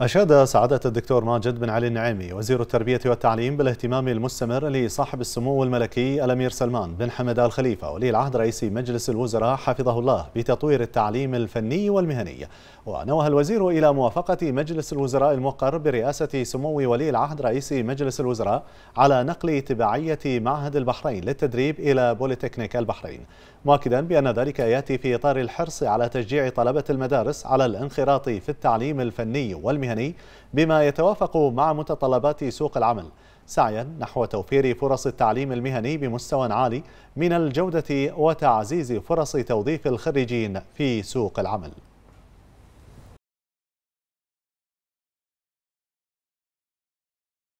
أشاد سعادة الدكتور ماجد بن علي النعيمي وزير التربية والتعليم بالاهتمام المستمر لصاحب السمو الملكي الأمير سلمان بن حمد آل خليفة ولي العهد رئيس مجلس الوزراء حفظه الله بتطوير التعليم الفني والمهني ونوه الوزير إلى موافقة مجلس الوزراء المقر برئاسة سمو ولي العهد رئيس مجلس الوزراء على نقل تبعية معهد البحرين للتدريب إلى بوليتكنيك البحرين مؤكدا بأن ذلك يأتي في إطار الحرص على تشجيع طلبة المدارس على الانخراط في التعليم الفني والمهني المهني بما يتوافق مع متطلبات سوق العمل سعيا نحو توفير فرص التعليم المهني بمستوى عالي من الجودة وتعزيز فرص توظيف الخريجين في سوق العمل